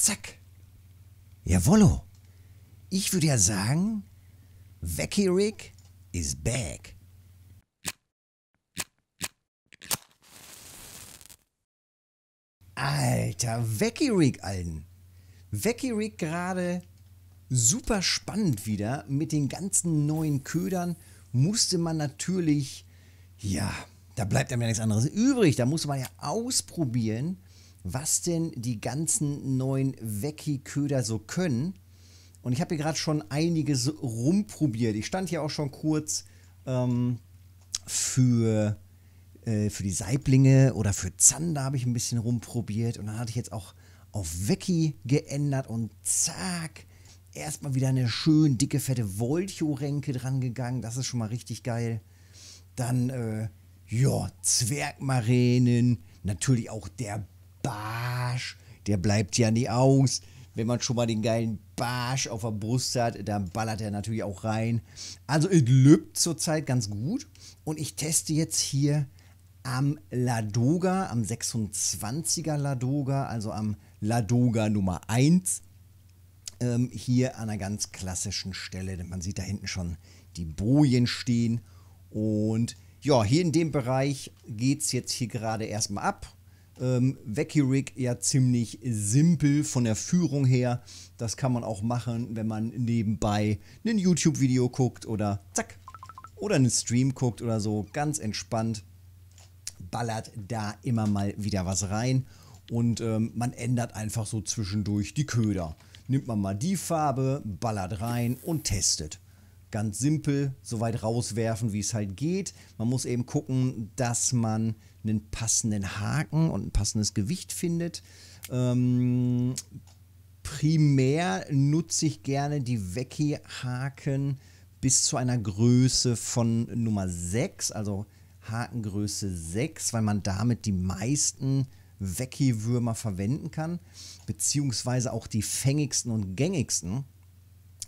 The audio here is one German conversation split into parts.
Zack. Jawollo. Ich würde ja sagen, Wacky Rick is back. Alter, Wacky Rick, Alten. Wacky Rick gerade super spannend wieder mit den ganzen neuen Ködern musste man natürlich, ja, da bleibt einem ja nichts anderes übrig. Da muss man ja ausprobieren, was denn die ganzen neuen Wecki-Köder so können. Und ich habe hier gerade schon einiges rumprobiert. Ich stand hier auch schon kurz ähm, für, äh, für die Saiblinge oder für Zander habe ich ein bisschen rumprobiert. Und dann hatte ich jetzt auch auf Wecki geändert und zack, erstmal wieder eine schön dicke, fette Voltio-Ränke dran gegangen. Das ist schon mal richtig geil. Dann, äh, ja, Zwergmaränen, natürlich auch der Barsch, der bleibt ja nie aus. Wenn man schon mal den geilen Barsch auf der Brust hat, dann ballert er natürlich auch rein. Also es löbt zurzeit ganz gut. Und ich teste jetzt hier am Ladoga, am 26er Ladoga, also am Ladoga Nummer 1. Ähm, hier an einer ganz klassischen Stelle. Man sieht da hinten schon die Bojen stehen. Und ja, hier in dem Bereich geht es jetzt hier gerade erstmal ab. Ähm, vecchi ja ziemlich simpel von der Führung her. Das kann man auch machen, wenn man nebenbei ein YouTube-Video guckt oder zack, oder einen Stream guckt oder so. Ganz entspannt ballert da immer mal wieder was rein und ähm, man ändert einfach so zwischendurch die Köder. Nimmt man mal die Farbe, ballert rein und testet. Ganz simpel, so weit rauswerfen, wie es halt geht. Man muss eben gucken, dass man einen passenden Haken und ein passendes Gewicht findet. Ähm, primär nutze ich gerne die Wecki-Haken bis zu einer Größe von Nummer 6, also Hakengröße 6, weil man damit die meisten Wecki-Würmer verwenden kann, beziehungsweise auch die fängigsten und gängigsten.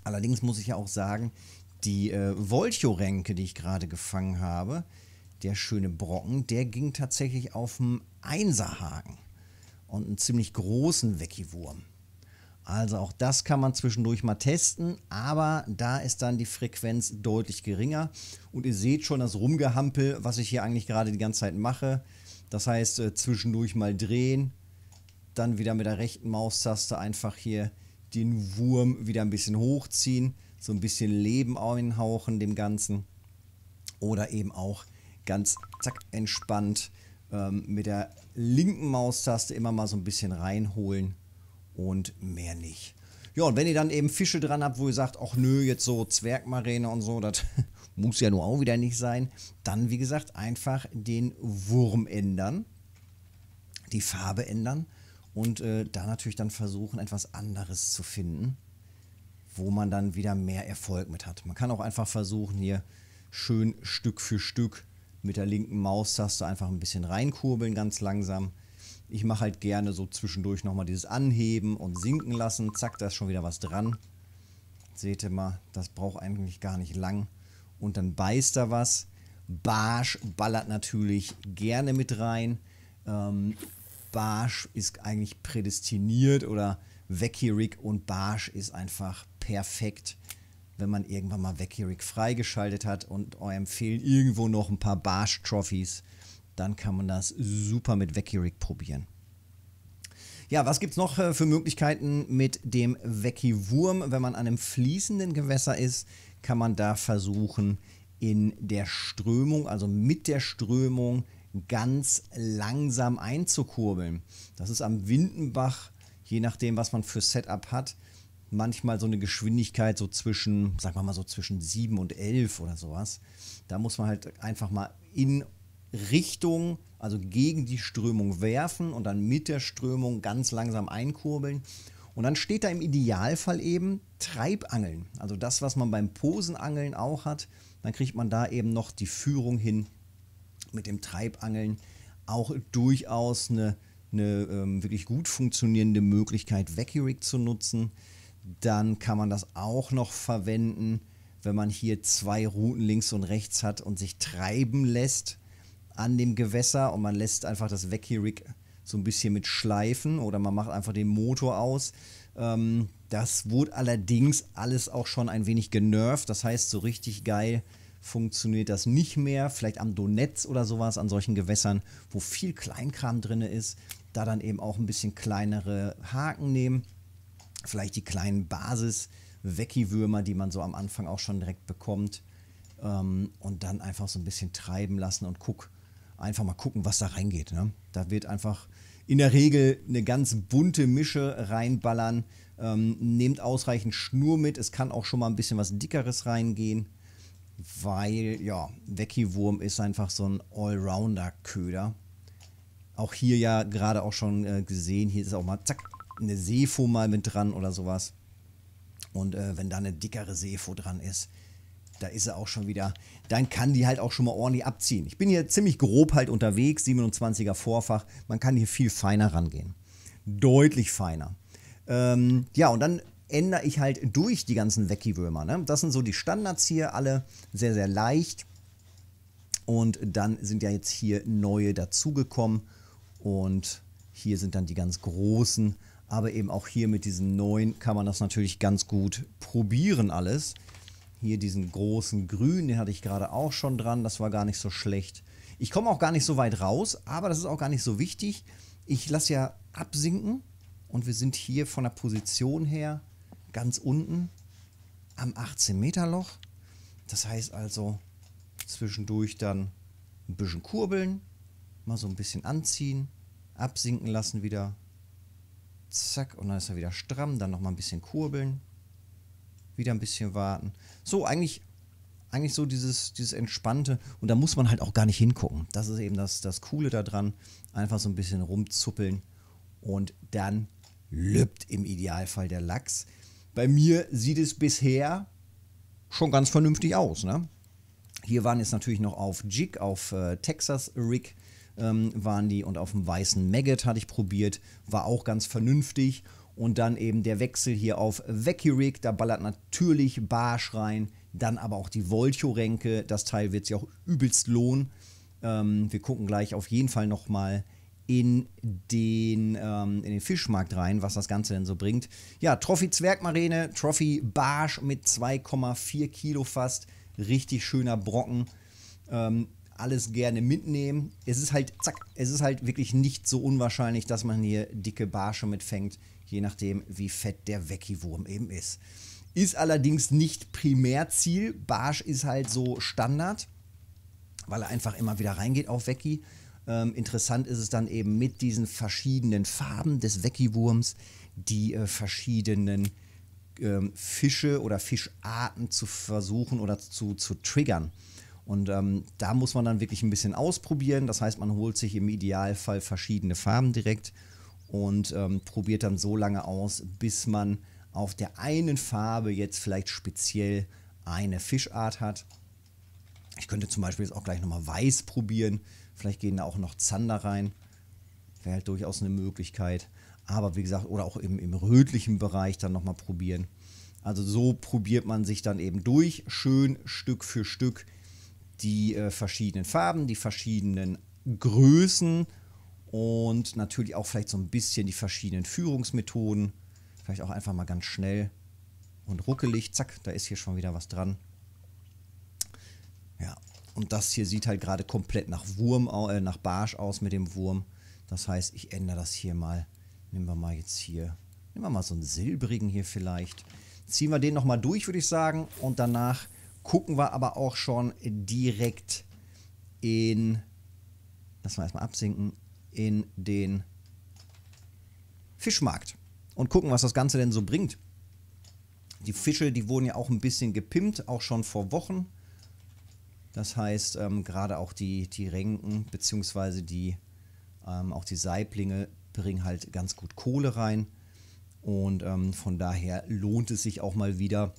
Allerdings muss ich ja auch sagen, die äh, Voltio-Ränke, die ich gerade gefangen habe, der schöne Brocken, der ging tatsächlich auf dem Einserhaken und einen ziemlich großen Weckiwurm. Also auch das kann man zwischendurch mal testen, aber da ist dann die Frequenz deutlich geringer. Und ihr seht schon das Rumgehampel, was ich hier eigentlich gerade die ganze Zeit mache. Das heißt, äh, zwischendurch mal drehen, dann wieder mit der rechten Maustaste einfach hier den Wurm wieder ein bisschen hochziehen, so ein bisschen Leben einhauchen dem Ganzen. Oder eben auch ganz zack entspannt ähm, mit der linken Maustaste immer mal so ein bisschen reinholen und mehr nicht. Ja, und wenn ihr dann eben Fische dran habt, wo ihr sagt, ach nö, jetzt so Zwergmarine und so, das muss ja nur auch wieder nicht sein, dann wie gesagt einfach den Wurm ändern, die Farbe ändern und äh, da natürlich dann versuchen, etwas anderes zu finden, wo man dann wieder mehr Erfolg mit hat. Man kann auch einfach versuchen, hier schön Stück für Stück mit der linken Maustaste einfach ein bisschen reinkurbeln, ganz langsam. Ich mache halt gerne so zwischendurch nochmal dieses Anheben und Sinken lassen. Zack, da ist schon wieder was dran. Seht ihr mal, das braucht eigentlich gar nicht lang. Und dann beißt da was. Barsch ballert natürlich gerne mit rein. Ähm, Barsch ist eigentlich prädestiniert oder Vecchirik und Barsch ist einfach perfekt wenn man irgendwann mal Vecchieric freigeschaltet hat und eurem fehlen irgendwo noch ein paar Barsch-Trophies, dann kann man das super mit Vecchieric probieren. Ja, was gibt es noch äh, für Möglichkeiten mit dem Vecchi-Wurm? Wenn man an einem fließenden Gewässer ist, kann man da versuchen, in der Strömung, also mit der Strömung, ganz langsam einzukurbeln. Das ist am Windenbach, je nachdem, was man für Setup hat, manchmal so eine Geschwindigkeit so zwischen, sagen wir mal so zwischen 7 und 11 oder sowas. Da muss man halt einfach mal in Richtung, also gegen die Strömung werfen und dann mit der Strömung ganz langsam einkurbeln. Und dann steht da im Idealfall eben Treibangeln. Also das, was man beim Posenangeln auch hat, dann kriegt man da eben noch die Führung hin mit dem Treibangeln. Auch durchaus eine, eine ähm, wirklich gut funktionierende Möglichkeit, Vacurig zu nutzen dann kann man das auch noch verwenden, wenn man hier zwei Routen links und rechts hat und sich treiben lässt an dem Gewässer und man lässt einfach das Wacky-Rig so ein bisschen mit schleifen oder man macht einfach den Motor aus. Ähm, das wurde allerdings alles auch schon ein wenig genervt. Das heißt, so richtig geil funktioniert das nicht mehr. Vielleicht am Donetz oder sowas, an solchen Gewässern, wo viel Kleinkram drin ist. Da dann eben auch ein bisschen kleinere Haken nehmen vielleicht die kleinen Basis-Wecki-Würmer, die man so am Anfang auch schon direkt bekommt. Ähm, und dann einfach so ein bisschen treiben lassen und guck, einfach mal gucken, was da reingeht. Ne? Da wird einfach in der Regel eine ganz bunte Mische reinballern. Ähm, nehmt ausreichend Schnur mit. Es kann auch schon mal ein bisschen was Dickeres reingehen, weil ja, Wecki-Wurm ist einfach so ein Allrounder-Köder. Auch hier ja gerade auch schon äh, gesehen, hier ist auch mal zack, eine Sefo mal mit dran oder sowas. Und äh, wenn da eine dickere Sefo dran ist, da ist er auch schon wieder, dann kann die halt auch schon mal ordentlich abziehen. Ich bin hier ziemlich grob halt unterwegs, 27er Vorfach, man kann hier viel feiner rangehen. Deutlich feiner. Ähm, ja, und dann ändere ich halt durch die ganzen Weckiwürmer. Ne? Das sind so die Standards hier, alle sehr, sehr leicht. Und dann sind ja jetzt hier neue dazugekommen und hier sind dann die ganz großen aber eben auch hier mit diesen neuen kann man das natürlich ganz gut probieren alles. Hier diesen großen grünen, den hatte ich gerade auch schon dran. Das war gar nicht so schlecht. Ich komme auch gar nicht so weit raus, aber das ist auch gar nicht so wichtig. Ich lasse ja absinken und wir sind hier von der Position her ganz unten am 18 Meter Loch. Das heißt also zwischendurch dann ein bisschen kurbeln, mal so ein bisschen anziehen, absinken lassen wieder, zack, und dann ist er wieder stramm, dann nochmal ein bisschen kurbeln, wieder ein bisschen warten. So, eigentlich, eigentlich so dieses, dieses Entspannte, und da muss man halt auch gar nicht hingucken. Das ist eben das, das Coole daran, einfach so ein bisschen rumzuppeln und dann lübt im Idealfall der Lachs. Bei mir sieht es bisher schon ganz vernünftig aus, ne? Hier waren jetzt natürlich noch auf Jig, auf äh, Texas Rig ähm, waren die und auf dem weißen Maggot hatte ich probiert, war auch ganz vernünftig. Und dann eben der Wechsel hier auf Vecuric, da ballert natürlich Barsch rein, dann aber auch die Voltio-Ränke, das Teil wird sich auch übelst lohnen. Ähm, wir gucken gleich auf jeden Fall nochmal in den, ähm, in den Fischmarkt rein, was das Ganze denn so bringt. Ja, Trophy Zwergmarine, Trophy Barsch mit 2,4 Kilo fast. Richtig schöner Brocken. Ähm, alles gerne mitnehmen. Es ist halt, zack, es ist halt wirklich nicht so unwahrscheinlich, dass man hier dicke Barsche mitfängt, je nachdem, wie fett der Weckiwurm eben ist. Ist allerdings nicht Primärziel. Barsch ist halt so Standard, weil er einfach immer wieder reingeht auf Wecki. Ähm, interessant ist es dann eben mit diesen verschiedenen Farben des Weckiwurms, die äh, verschiedenen ähm, Fische oder Fischarten zu versuchen oder zu, zu triggern. Und ähm, da muss man dann wirklich ein bisschen ausprobieren. Das heißt, man holt sich im Idealfall verschiedene Farben direkt und ähm, probiert dann so lange aus, bis man auf der einen Farbe jetzt vielleicht speziell eine Fischart hat. Ich könnte zum Beispiel jetzt auch gleich nochmal weiß probieren. Vielleicht gehen da auch noch Zander rein. Wäre halt durchaus eine Möglichkeit. Aber wie gesagt, oder auch im, im rötlichen Bereich dann nochmal probieren. Also so probiert man sich dann eben durch, schön Stück für Stück die äh, verschiedenen Farben, die verschiedenen Größen und natürlich auch vielleicht so ein bisschen die verschiedenen Führungsmethoden. Vielleicht auch einfach mal ganz schnell und ruckelig. Zack, da ist hier schon wieder was dran. Ja, und das hier sieht halt gerade komplett nach Wurm, äh, nach Barsch aus mit dem Wurm. Das heißt, ich ändere das hier mal. Nehmen wir mal jetzt hier, nehmen wir mal so einen silbrigen hier vielleicht. Ziehen wir den nochmal durch, würde ich sagen. Und danach gucken wir aber auch schon direkt in, lass mal erstmal absinken, in den Fischmarkt und gucken, was das Ganze denn so bringt. Die Fische, die wurden ja auch ein bisschen gepimpt, auch schon vor Wochen. Das heißt, ähm, gerade auch die, die Renken bzw. Die, ähm, auch die Saiblinge bringen halt ganz gut Kohle rein. Und ähm, von daher lohnt es sich auch mal wieder,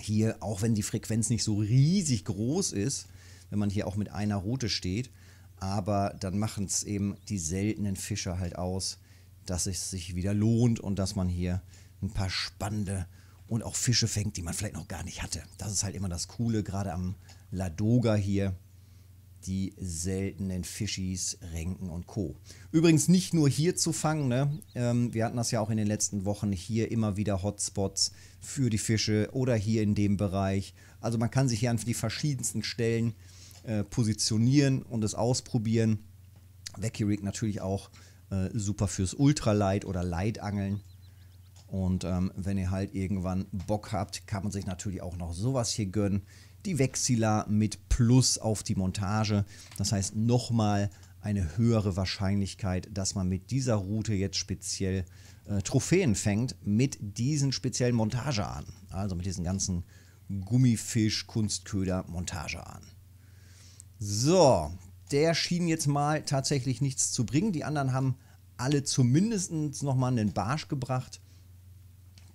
hier, auch wenn die Frequenz nicht so riesig groß ist, wenn man hier auch mit einer Route steht, aber dann machen es eben die seltenen Fische halt aus, dass es sich wieder lohnt und dass man hier ein paar spannende und auch Fische fängt, die man vielleicht noch gar nicht hatte. Das ist halt immer das Coole, gerade am Ladoga hier die seltenen Fischis, Renken und Co. Übrigens nicht nur hier zu fangen. Ne? Ähm, wir hatten das ja auch in den letzten Wochen hier immer wieder Hotspots für die Fische oder hier in dem Bereich. Also man kann sich hier an die verschiedensten Stellen äh, positionieren und es ausprobieren. Wacky Rig natürlich auch äh, super fürs Ultralight oder Lightangeln. Und ähm, wenn ihr halt irgendwann Bock habt, kann man sich natürlich auch noch sowas hier gönnen die Wechsler mit Plus auf die Montage. Das heißt nochmal eine höhere Wahrscheinlichkeit, dass man mit dieser Route jetzt speziell äh, Trophäen fängt, mit diesen speziellen Montagearten. Also mit diesen ganzen Gummifisch, Kunstköder, Montagearten. So, der schien jetzt mal tatsächlich nichts zu bringen. Die anderen haben alle zumindest nochmal einen Barsch gebracht.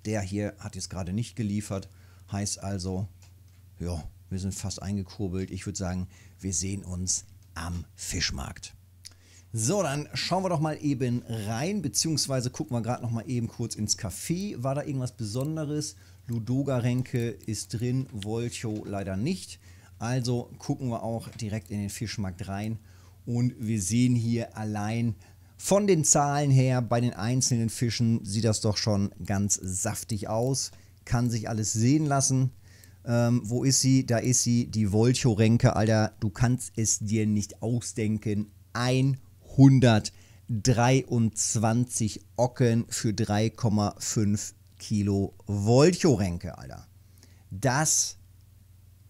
Der hier hat jetzt gerade nicht geliefert. Heißt also, ja, wir sind fast eingekurbelt. Ich würde sagen, wir sehen uns am Fischmarkt. So, dann schauen wir doch mal eben rein, beziehungsweise gucken wir gerade noch mal eben kurz ins Café. War da irgendwas Besonderes? Ludogarenke ist drin, Volcho leider nicht. Also gucken wir auch direkt in den Fischmarkt rein und wir sehen hier allein von den Zahlen her bei den einzelnen Fischen sieht das doch schon ganz saftig aus. Kann sich alles sehen lassen. Ähm, wo ist sie? Da ist sie, die Volchorenke, Alter. Du kannst es dir nicht ausdenken. 123 Ocken für 3,5 Kilo Volchorenke, Alter. Das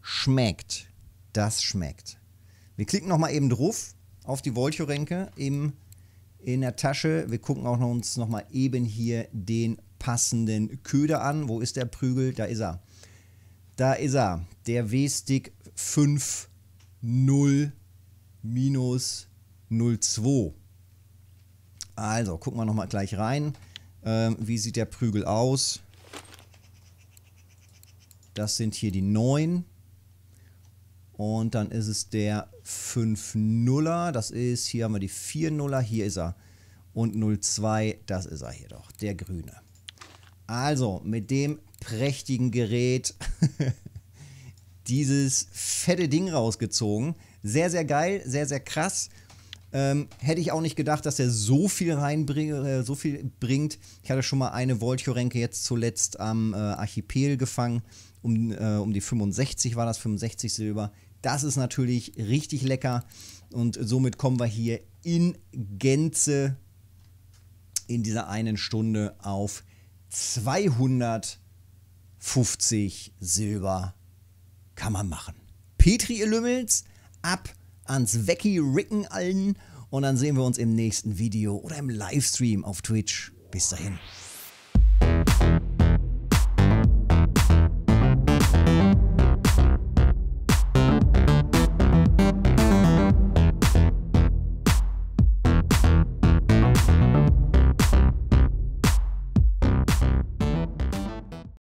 schmeckt. Das schmeckt. Wir klicken nochmal eben drauf auf die Volchorenke im, in der Tasche. Wir gucken auch noch uns nochmal eben hier den passenden Köder an. Wo ist der Prügel? Da ist er. Da ist er, der W-Stick 50 minus 02. Also, gucken wir nochmal gleich rein. Ähm, wie sieht der Prügel aus? Das sind hier die 9. Und dann ist es der 5-0er. Das ist, hier haben wir die 4-0er. Hier ist er. Und 02, das ist er hier doch. Der grüne. Also, mit dem prächtigen Gerät dieses fette Ding rausgezogen. Sehr, sehr geil, sehr, sehr krass. Ähm, hätte ich auch nicht gedacht, dass er so viel reinbringt, äh, so viel bringt. Ich hatte schon mal eine Voltio-Ränke jetzt zuletzt am äh, Archipel gefangen. Um, äh, um die 65 war das, 65 Silber. Das ist natürlich richtig lecker. Und somit kommen wir hier in Gänze in dieser einen Stunde auf 200 50 Silber kann man machen. Petri, ihr Lümmels, ab ans Wecki Ricken allen und dann sehen wir uns im nächsten Video oder im Livestream auf Twitch. Bis dahin.